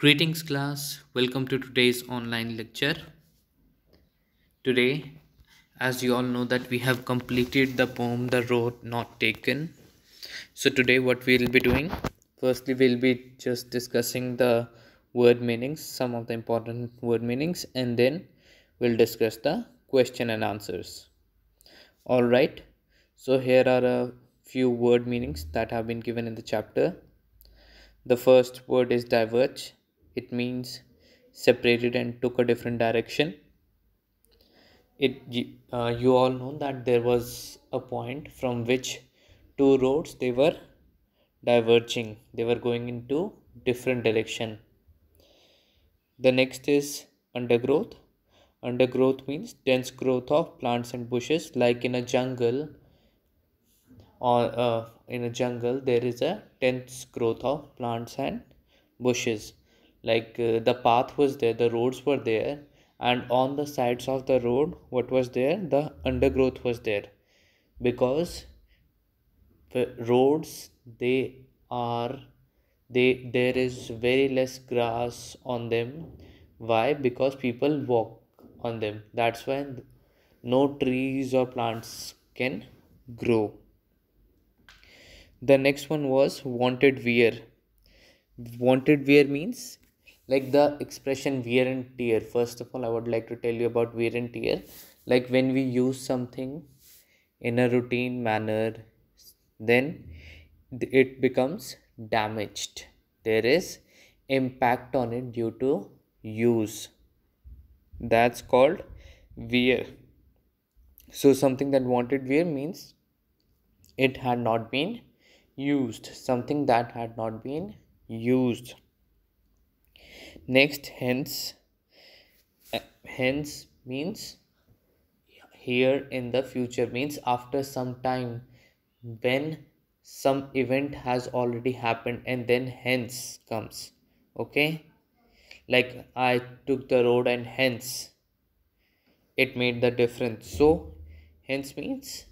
Greetings class, welcome to today's online lecture. Today, as you all know that we have completed the poem The Road Not Taken. So today what we will be doing, firstly we will be just discussing the word meanings, some of the important word meanings and then we'll discuss the question and answers. Alright, so here are a few word meanings that have been given in the chapter. The first word is diverge it means separated and took a different direction it uh, you all know that there was a point from which two roads they were diverging they were going into different direction the next is undergrowth undergrowth means dense growth of plants and bushes like in a jungle or uh, in a jungle there is a dense growth of plants and bushes like uh, the path was there the roads were there and on the sides of the road what was there the undergrowth was there because the roads they are they there is very less grass on them why because people walk on them that's why no trees or plants can grow the next one was wanted wear wanted wear means like the expression wear and tear first of all i would like to tell you about wear and tear like when we use something in a routine manner then it becomes damaged there is impact on it due to use that's called wear so something that wanted wear means it had not been used something that had not been used next hence uh, hence means here in the future means after some time when some event has already happened and then hence comes okay like i took the road and hence it made the difference so hence means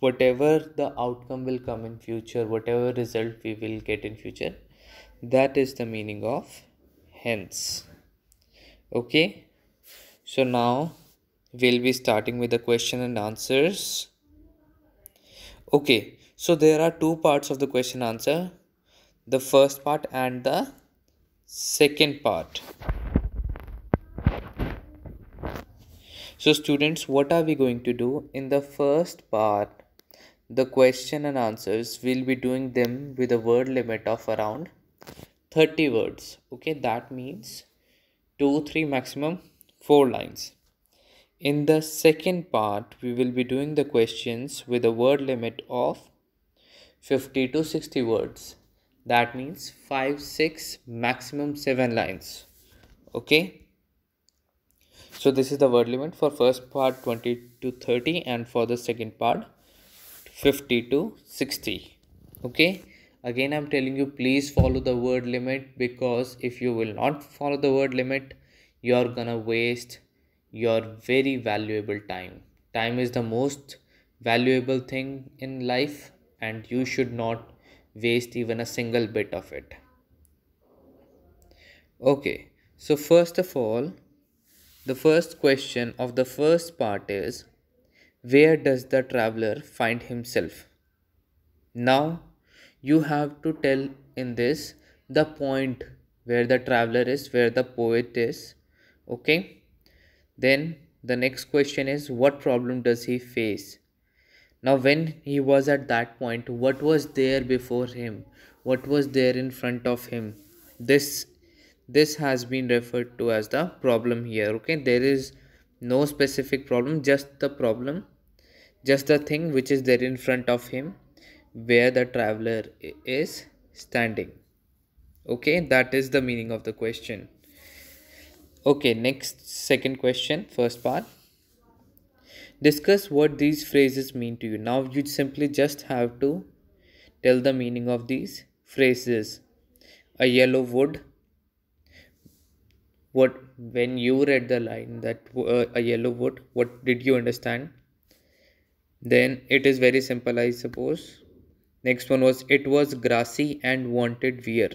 whatever the outcome will come in future whatever result we will get in future that is the meaning of hence okay so now we'll be starting with the question and answers okay so there are two parts of the question answer the first part and the second part so students what are we going to do in the first part the question and answers we'll be doing them with a word limit of around 30 words okay that means 2 3 maximum 4 lines in the second part we will be doing the questions with a word limit of 50 to 60 words that means 5 6 maximum 7 lines okay so this is the word limit for first part 20 to 30 and for the second part 50 to 60 okay again i'm telling you please follow the word limit because if you will not follow the word limit you're gonna waste your very valuable time time is the most valuable thing in life and you should not waste even a single bit of it okay so first of all the first question of the first part is where does the traveler find himself now you have to tell in this the point where the traveler is where the poet is okay then the next question is what problem does he face now when he was at that point what was there before him what was there in front of him this this has been referred to as the problem here okay there is no specific problem just the problem just the thing which is there in front of him where the traveler is standing okay that is the meaning of the question okay next second question first part discuss what these phrases mean to you now you simply just have to tell the meaning of these phrases a yellow wood what when you read the line that uh, a yellow wood what did you understand then it is very simple i suppose next one was it was grassy and wanted wear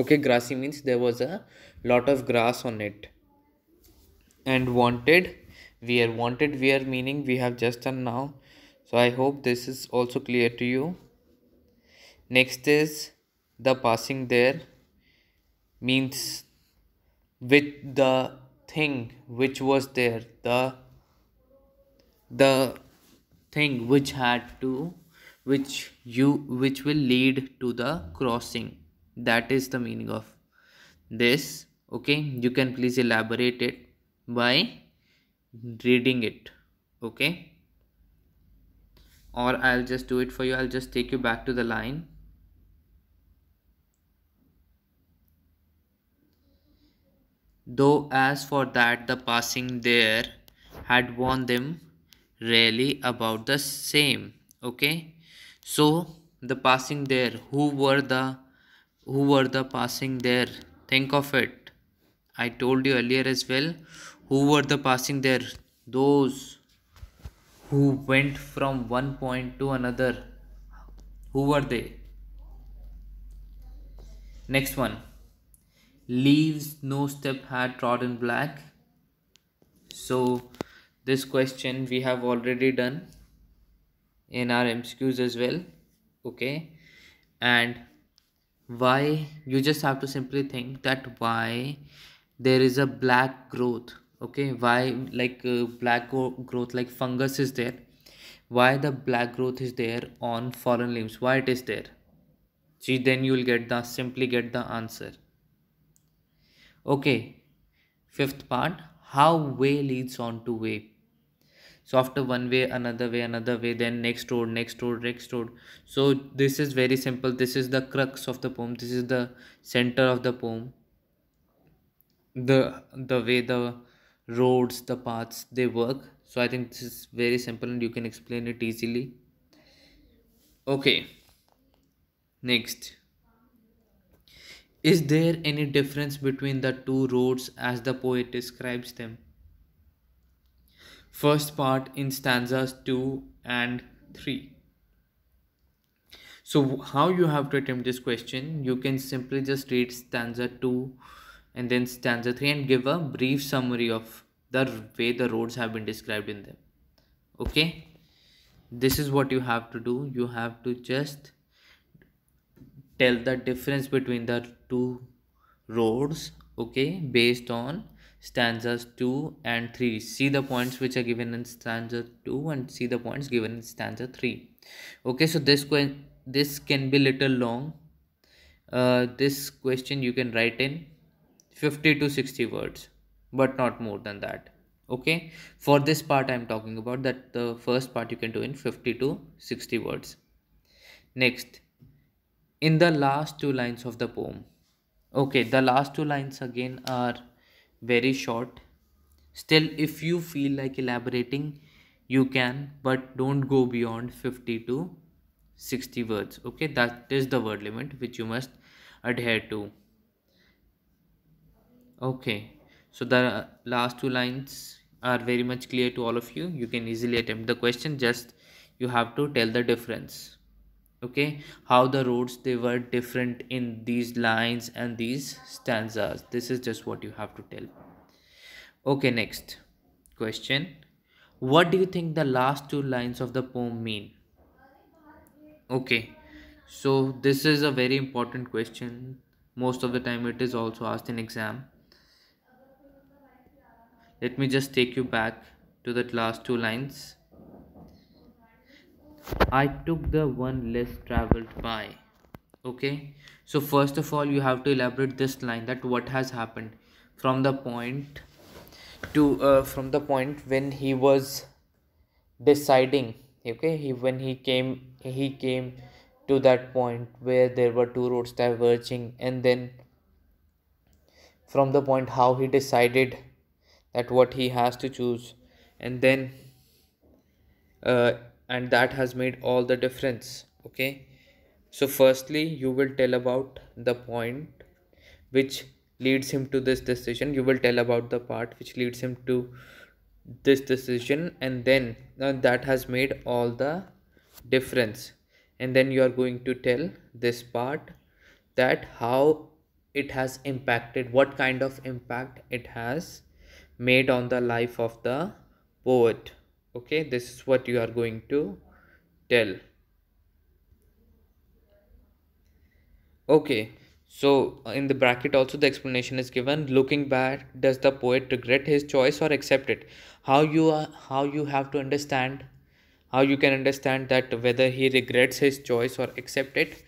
okay grassy means there was a lot of grass on it and wanted wear wanted wear meaning we have just done now so i hope this is also clear to you next is the passing there means with the thing which was there the the thing which had to which you which will lead to the crossing that is the meaning of this okay you can please elaborate it by reading it okay or i'll just do it for you i'll just take you back to the line though as for that the passing there had warned them really about the same okay so the passing there who were the who were the passing there think of it i told you earlier as well who were the passing there those who went from one point to another who were they next one leaves no step had trodden black so this question we have already done in our MCQs as well okay and why you just have to simply think that why there is a black growth okay why like uh, black growth like fungus is there why the black growth is there on fallen limbs why it is there see then you'll get the simply get the answer okay fifth part how way leads on to way so after one way another way another way then next road next road next road so this is very simple this is the crux of the poem this is the center of the poem the the way the roads the paths they work so i think this is very simple and you can explain it easily okay next is there any difference between the two roads as the poet describes them first part in stanzas 2 and 3. So how you have to attempt this question, you can simply just read stanza 2 and then stanza 3 and give a brief summary of the way the roads have been described in them. Okay, this is what you have to do. You have to just tell the difference between the two roads okay based on stanzas 2 and 3. See the points which are given in stanza 2 and see the points given in stanza 3. Okay, so this, this can be little long. Uh, this question you can write in 50 to 60 words but not more than that okay for this part i'm talking about that the first part you can do in 50 to 60 words next in the last two lines of the poem okay the last two lines again are very short still if you feel like elaborating you can but don't go beyond 50 to 60 words okay that is the word limit which you must adhere to okay so the last two lines are very much clear to all of you you can easily attempt the question just you have to tell the difference okay how the roads they were different in these lines and these stanzas this is just what you have to tell okay next question what do you think the last two lines of the poem mean okay so this is a very important question most of the time it is also asked in exam let me just take you back to that last two lines I took the one less traveled by okay so first of all you have to elaborate this line that what has happened from the point to uh, from the point when he was deciding okay he when he came he came to that point where there were two roads diverging and then from the point how he decided that what he has to choose and then uh, and that has made all the difference okay so firstly you will tell about the point which leads him to this decision you will tell about the part which leads him to this decision and then uh, that has made all the difference and then you are going to tell this part that how it has impacted what kind of impact it has made on the life of the poet okay this is what you are going to tell okay so in the bracket also the explanation is given looking back does the poet regret his choice or accept it how you are how you have to understand how you can understand that whether he regrets his choice or accept it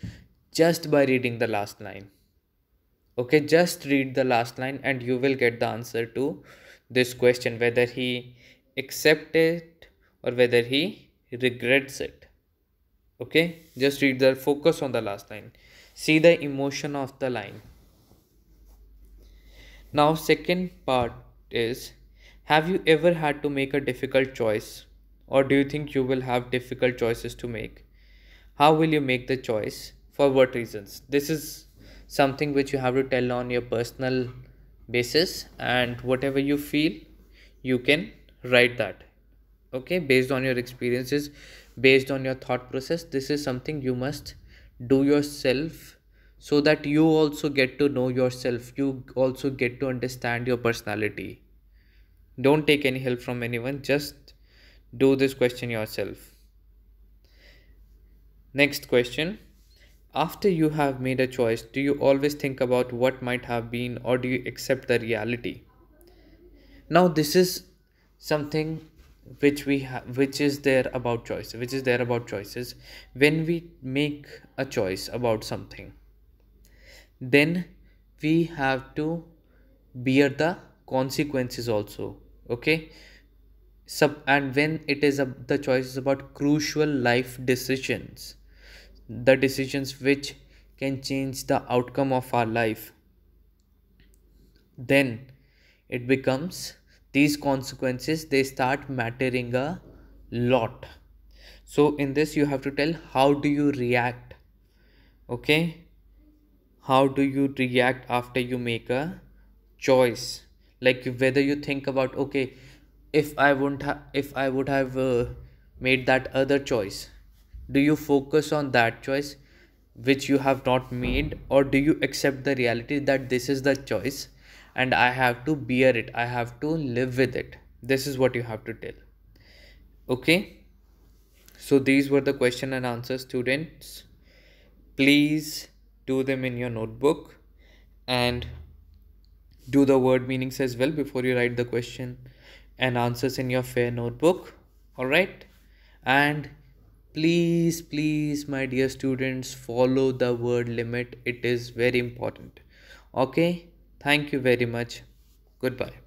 just by reading the last line okay just read the last line and you will get the answer to this question whether he accepted or whether he regrets it. Okay, just read the focus on the last line. See the emotion of the line. Now, second part is Have you ever had to make a difficult choice? Or do you think you will have difficult choices to make? How will you make the choice? For what reasons? This is something which you have to tell on your personal basis, and whatever you feel, you can write that okay based on your experiences based on your thought process this is something you must do yourself so that you also get to know yourself you also get to understand your personality don't take any help from anyone just do this question yourself next question after you have made a choice do you always think about what might have been or do you accept the reality now this is something which we ha- which is there about choice which is there about choices when we make a choice about something then we have to bear the consequences also okay sub and when it is a, the choice is about crucial life decisions the decisions which can change the outcome of our life then it becomes these consequences they start mattering a lot so in this you have to tell how do you react okay how do you react after you make a choice like whether you think about okay if i wouldn't have, if i would have uh, made that other choice do you focus on that choice which you have not made or do you accept the reality that this is the choice and I have to bear it. I have to live with it. This is what you have to tell. Okay. So these were the question and answer students. Please do them in your notebook and do the word meanings as well before you write the question and answers in your fair notebook. All right. And please please my dear students follow the word limit it is very important okay Thank you very much. Goodbye.